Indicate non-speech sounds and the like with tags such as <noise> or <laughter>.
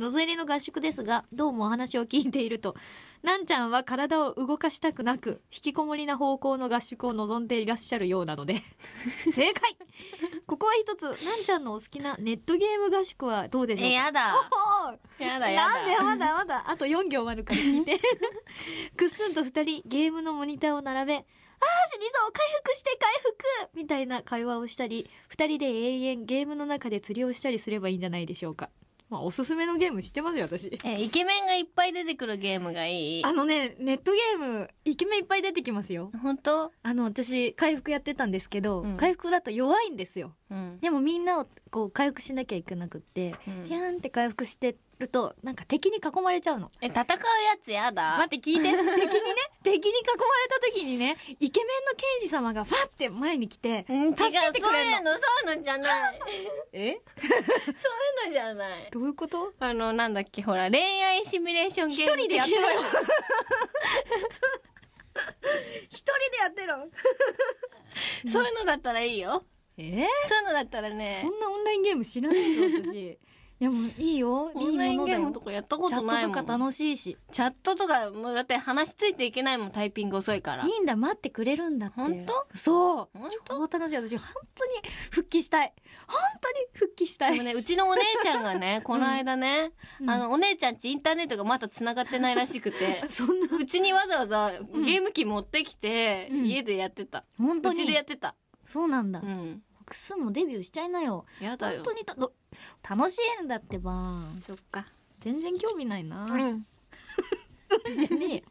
のぞりの合宿ですが、どうもお話を聞いていると、なんちゃんは体を動かしたくなく、引きこもりな方向の合宿を望んでいらっしゃるようなので、<laughs> 正解ここは一つ、なんちゃんのお好きなネットゲーム合宿はどうでしょうかえ、やだ。やだやだ。なんでまだまだ、あと4行あるから聞いて。<laughs> くっすんと二人、ゲームのモニターを並べ、ああ、死にそう、回復して回復みたいな会話をしたり、二人で永遠ゲームの中で釣りをしたりすればいいんじゃないでしょうか。まあ、おすすめのゲーム知ってますよ、私。え、イケメンがいっぱい出てくるゲームがいいあのね、ネットゲーム、イケメンいっぱい出てきますよ。本当あの、私、回復やってたんですけど、うん回復だと弱いんですよ。うん、でもみんなをこう回復しなきゃいけなくって、うん、ンって回復してるとなんか敵に囲まれちゃうのえ戦うやつやだ待って聞いて <laughs> 敵にね敵に囲まれた時にねイケメンの刑事様がファって前に来て助けてくれるのそういうのそういうのじゃないえ <laughs> そういうのじゃないどういうことあのなんだっけほら恋愛シミュレーションゲーム一人でやってろよ <laughs> 一人でやってろそういうのだったらいいよえー、そういうのだったらねそんなオンラインゲーム知らないの私いや <laughs> もういいよいいものだよオンラインゲームとかやったことないもんチャットとか楽しいしチャットとかもうだって話ついていけないもんタイピング遅いからいいんだ待ってくれるんだって本当そう本当超楽しい私本当に復帰したい本当に復帰したいでもねうちのお姉ちゃんがね <laughs> この間ね、うん、あのお姉ちゃんちインターネットがまだ繋がってないらしくて <laughs> そんなうちにわざわざゲーム機持ってきて、うん、家でやってた、うん、本当にうちでやってたそうなんだ、うんクスもデビューしちゃいなよやだよ本当にた楽しいんだってばそっか全然興味ないな、うん、<laughs> じゃねえ